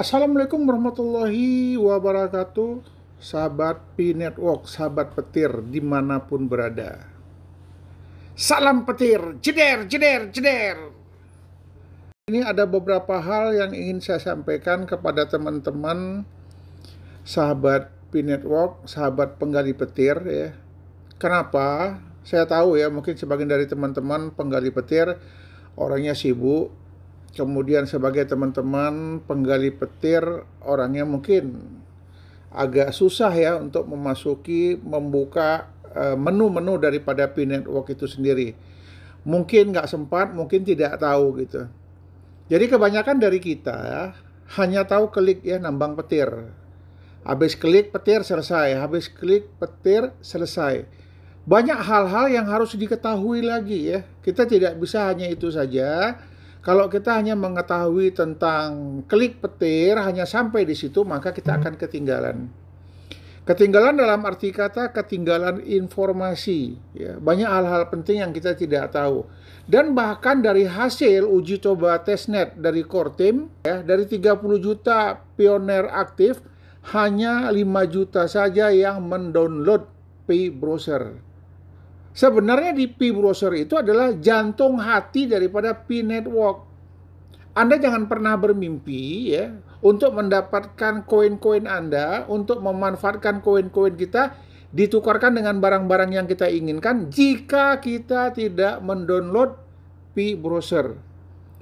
Assalamualaikum warahmatullahi wabarakatuh Sahabat P Network, sahabat petir dimanapun berada Salam petir, jeder, jeder, jeder Ini ada beberapa hal yang ingin saya sampaikan kepada teman-teman Sahabat P Network, sahabat penggali petir ya Kenapa? Saya tahu ya mungkin sebagian dari teman-teman penggali petir Orangnya sibuk, kemudian sebagai teman-teman penggali petir orangnya mungkin agak susah ya untuk memasuki membuka eh, menu-menu daripada P Network itu sendiri. Mungkin nggak sempat, mungkin tidak tahu gitu. Jadi kebanyakan dari kita ya, hanya tahu klik ya nambang petir. Habis klik petir selesai, habis klik petir selesai. Banyak hal-hal yang harus diketahui lagi ya. Kita tidak bisa hanya itu saja kalau kita hanya mengetahui tentang klik petir hanya sampai di situ maka kita hmm. akan ketinggalan. Ketinggalan dalam arti kata ketinggalan informasi, ya. banyak hal-hal penting yang kita tidak tahu. Dan bahkan dari hasil uji coba testnet dari core team, ya, dari 30 juta pioner aktif, hanya 5 juta saja yang mendownload P browser. Sebenarnya di P browser itu adalah jantung hati daripada P network. Anda jangan pernah bermimpi ya untuk mendapatkan koin-koin Anda, untuk memanfaatkan koin-koin kita ditukarkan dengan barang-barang yang kita inginkan jika kita tidak mendownload P browser.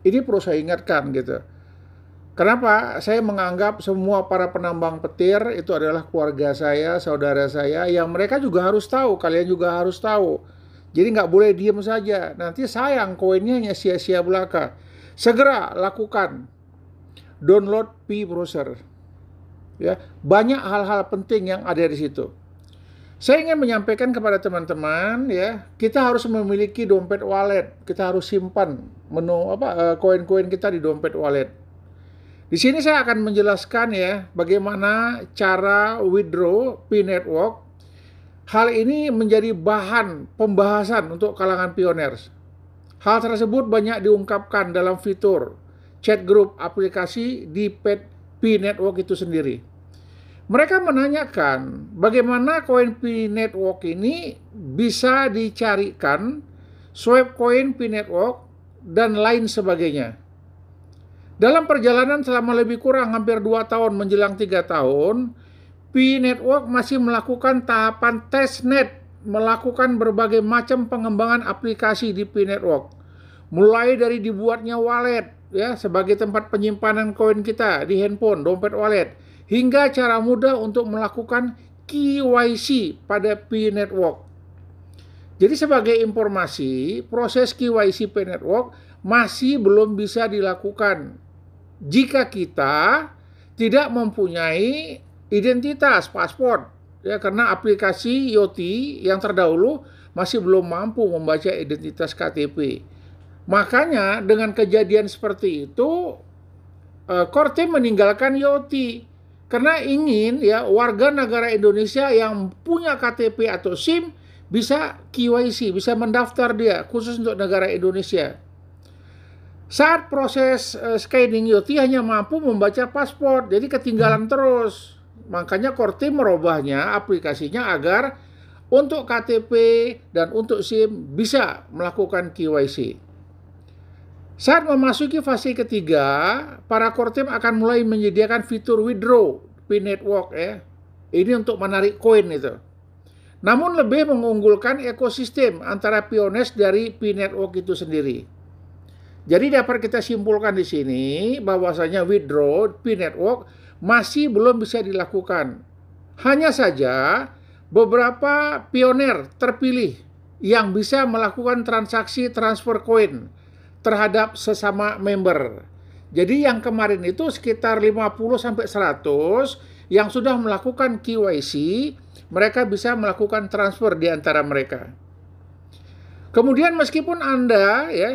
Ini perlu saya ingatkan gitu. Kenapa? Saya menganggap semua para penambang petir itu adalah keluarga saya, saudara saya, yang mereka juga harus tahu, kalian juga harus tahu. Jadi nggak boleh diem saja. Nanti sayang koinnya hanya sia-sia belaka. Segera lakukan. Download P browser. Ya, banyak hal-hal penting yang ada di situ. Saya ingin menyampaikan kepada teman-teman ya, kita harus memiliki dompet wallet. Kita harus simpan menu apa eh, koin-koin kita di dompet wallet di sini saya akan menjelaskan ya bagaimana cara withdraw P network. Hal ini menjadi bahan pembahasan untuk kalangan pioners. Hal tersebut banyak diungkapkan dalam fitur chat group aplikasi di P network itu sendiri. Mereka menanyakan bagaimana koin P network ini bisa dicarikan, swipe koin P network dan lain sebagainya. Dalam perjalanan selama lebih kurang hampir 2 tahun menjelang 3 tahun, Pi Network masih melakukan tahapan testnet, melakukan berbagai macam pengembangan aplikasi di Pi Network. Mulai dari dibuatnya wallet ya sebagai tempat penyimpanan koin kita di handphone, dompet wallet, hingga cara mudah untuk melakukan KYC pada Pi Network. Jadi sebagai informasi, proses KYC Pi Network masih belum bisa dilakukan jika kita tidak mempunyai identitas paspor ya karena aplikasi IoT yang terdahulu masih belum mampu membaca identitas KTP. Makanya dengan kejadian seperti itu Korte eh, meninggalkan IoT karena ingin ya warga negara Indonesia yang punya KTP atau SIM bisa KYC, bisa mendaftar dia khusus untuk negara Indonesia. Saat proses uh, scanning Yoti hanya mampu membaca paspor, jadi ketinggalan hmm. terus. Makanya Korti merubahnya aplikasinya agar untuk KTP dan untuk SIM bisa melakukan KYC. Saat memasuki fase ketiga, para Kortim akan mulai menyediakan fitur withdraw PIN network ya. Ini untuk menarik koin itu. Namun lebih mengunggulkan ekosistem antara piones dari PIN network itu sendiri. Jadi dapat kita simpulkan di sini bahwasanya withdraw P network masih belum bisa dilakukan. Hanya saja beberapa pioner terpilih yang bisa melakukan transaksi transfer koin terhadap sesama member. Jadi yang kemarin itu sekitar 50 sampai 100 yang sudah melakukan KYC, mereka bisa melakukan transfer di antara mereka. Kemudian meskipun Anda ya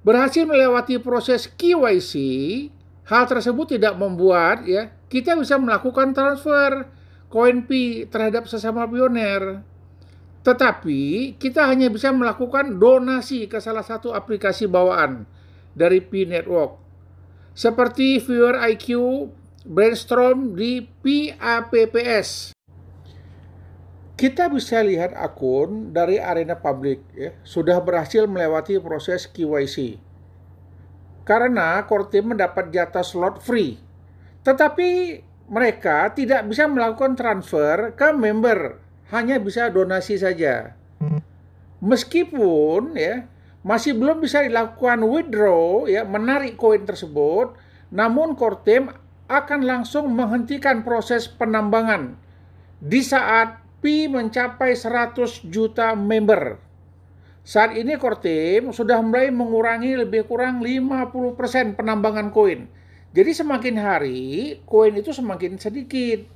berhasil melewati proses KYC, hal tersebut tidak membuat ya kita bisa melakukan transfer koin P terhadap sesama pioner. Tetapi kita hanya bisa melakukan donasi ke salah satu aplikasi bawaan dari P Network. Seperti Viewer IQ Brainstorm di PAPPS kita bisa lihat akun dari arena publik ya, sudah berhasil melewati proses KYC. Karena core team mendapat jatah slot free. Tetapi mereka tidak bisa melakukan transfer ke member, hanya bisa donasi saja. Meskipun ya masih belum bisa dilakukan withdraw ya menarik koin tersebut, namun core team akan langsung menghentikan proses penambangan di saat Pi mencapai 100 juta member. Saat ini Cortim sudah mulai mengurangi lebih kurang 50% penambangan koin. Jadi semakin hari, koin itu semakin sedikit.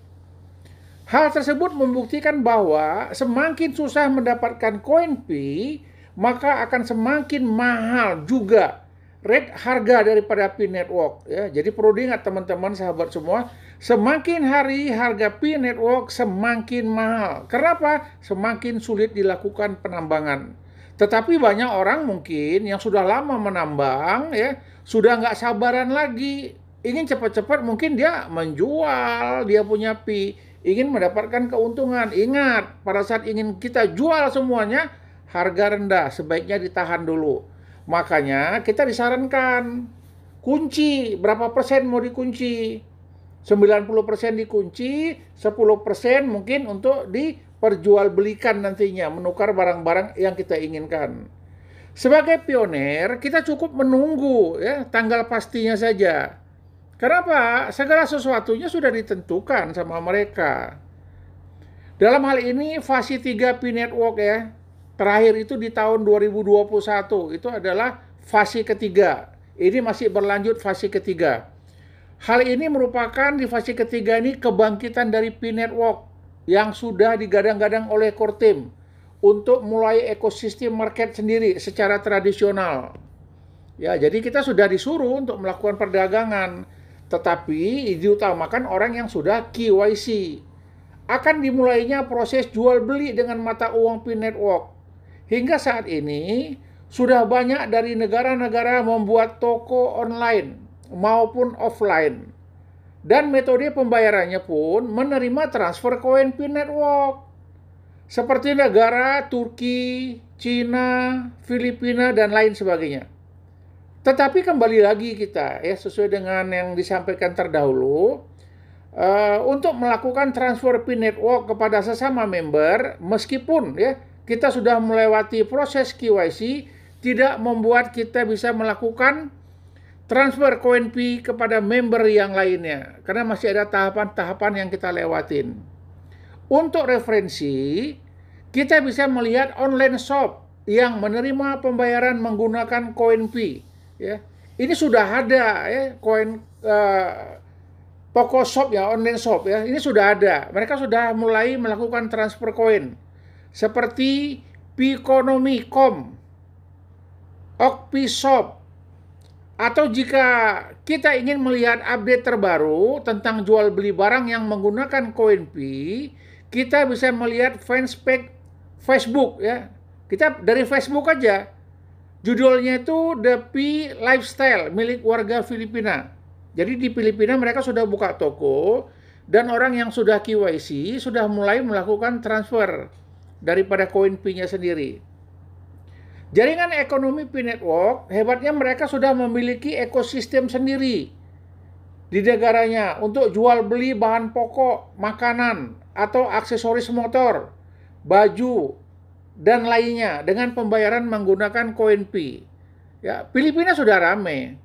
Hal tersebut membuktikan bahwa semakin susah mendapatkan koin Pi maka akan semakin mahal juga rate harga daripada Pi network ya. Jadi perlu diingat teman-teman sahabat semua, Semakin hari harga P network semakin mahal. Kenapa? Semakin sulit dilakukan penambangan. Tetapi banyak orang mungkin yang sudah lama menambang ya sudah nggak sabaran lagi ingin cepat-cepat mungkin dia menjual dia punya pi ingin mendapatkan keuntungan ingat pada saat ingin kita jual semuanya harga rendah sebaiknya ditahan dulu makanya kita disarankan kunci berapa persen mau dikunci 90% dikunci, 10% mungkin untuk diperjualbelikan nantinya, menukar barang-barang yang kita inginkan. Sebagai pioner, kita cukup menunggu ya tanggal pastinya saja. Kenapa? Segala sesuatunya sudah ditentukan sama mereka. Dalam hal ini fase 3 P Network ya. Terakhir itu di tahun 2021. Itu adalah fase ketiga. Ini masih berlanjut fase ketiga. Hal ini merupakan di fase ketiga ini kebangkitan dari P-Network yang sudah digadang-gadang oleh core team untuk mulai ekosistem market sendiri secara tradisional. Ya, jadi kita sudah disuruh untuk melakukan perdagangan, tetapi diutamakan orang yang sudah KYC. Akan dimulainya proses jual beli dengan mata uang P-Network. Hingga saat ini, sudah banyak dari negara-negara membuat toko online maupun offline. Dan metode pembayarannya pun menerima transfer koin PIN network. Seperti negara Turki, Cina, Filipina, dan lain sebagainya. Tetapi kembali lagi kita ya sesuai dengan yang disampaikan terdahulu uh, untuk melakukan transfer PIN network kepada sesama member meskipun ya kita sudah melewati proses KYC tidak membuat kita bisa melakukan transfer koin P kepada member yang lainnya karena masih ada tahapan-tahapan yang kita lewatin. Untuk referensi, kita bisa melihat online shop yang menerima pembayaran menggunakan koin P ya. Ini sudah ada ya koin eh, Poco Shop ya, online shop ya. Ini sudah ada. Mereka sudah mulai melakukan transfer koin seperti Pikonomi.com, Okpi Shop, atau jika kita ingin melihat update terbaru tentang jual beli barang yang menggunakan CoinP, kita bisa melihat fanspage Facebook ya. Kita dari Facebook aja. Judulnya itu The P Lifestyle milik warga Filipina. Jadi di Filipina mereka sudah buka toko dan orang yang sudah KYC sudah mulai melakukan transfer daripada koin P-nya sendiri. Jaringan ekonomi P-Network, hebatnya mereka sudah memiliki ekosistem sendiri di negaranya untuk jual beli bahan pokok, makanan, atau aksesoris motor, baju, dan lainnya dengan pembayaran menggunakan koin P. Ya, Filipina sudah rame.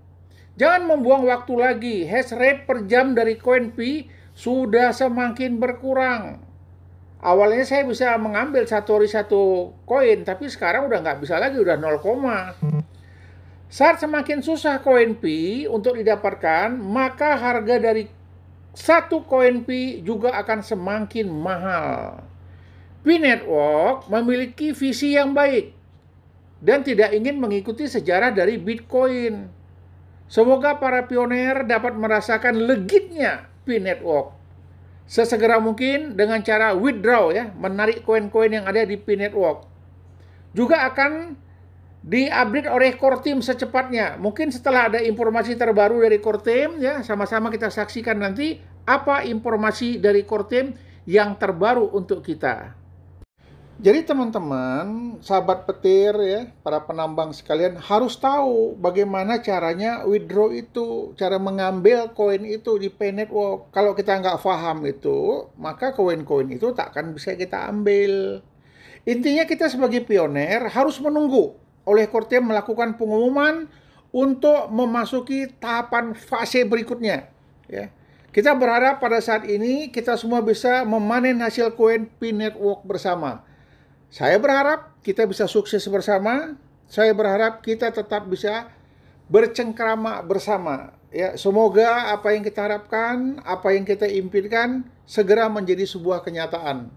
Jangan membuang waktu lagi. Hash rate per jam dari koin P sudah semakin berkurang awalnya saya bisa mengambil satu ratus satu koin, tapi sekarang udah nggak bisa lagi, udah 0, saat semakin susah koin P untuk didapatkan, maka harga dari satu koin P juga akan semakin mahal. P Network memiliki visi yang baik dan tidak ingin mengikuti sejarah dari Bitcoin. Semoga para pioner dapat merasakan legitnya P Network sesegera mungkin dengan cara withdraw ya, menarik koin-koin yang ada di P Network. Juga akan diupdate oleh core team secepatnya. Mungkin setelah ada informasi terbaru dari core team ya, sama-sama kita saksikan nanti apa informasi dari core team yang terbaru untuk kita. Jadi teman-teman, sahabat petir ya, para penambang sekalian harus tahu bagaimana caranya withdraw itu, cara mengambil koin itu di pay network. Kalau kita nggak paham itu, maka koin-koin itu tak akan bisa kita ambil. Intinya kita sebagai pioner harus menunggu oleh Korte melakukan pengumuman untuk memasuki tahapan fase berikutnya. Ya. Kita berharap pada saat ini kita semua bisa memanen hasil koin P Network bersama saya berharap kita bisa sukses bersama. Saya berharap kita tetap bisa bercengkrama bersama. Ya, semoga apa yang kita harapkan, apa yang kita impikan segera menjadi sebuah kenyataan.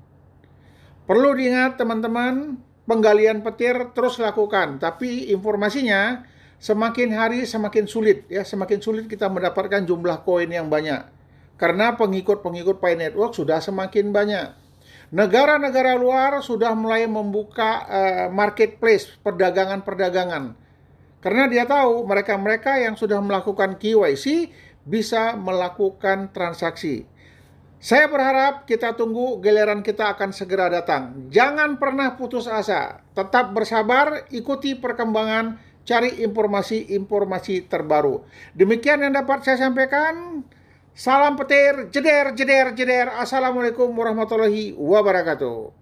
Perlu diingat teman-teman, penggalian petir terus lakukan, tapi informasinya semakin hari semakin sulit ya, semakin sulit kita mendapatkan jumlah koin yang banyak. Karena pengikut-pengikut Pi Network sudah semakin banyak. Negara-negara luar sudah mulai membuka uh, marketplace perdagangan-perdagangan. Karena dia tahu mereka-mereka yang sudah melakukan KYC bisa melakukan transaksi. Saya berharap kita tunggu giliran kita akan segera datang. Jangan pernah putus asa. Tetap bersabar, ikuti perkembangan, cari informasi-informasi terbaru. Demikian yang dapat saya sampaikan. Salam petir, jeder, jeder, jeder. Assalamualaikum warahmatullahi wabarakatuh.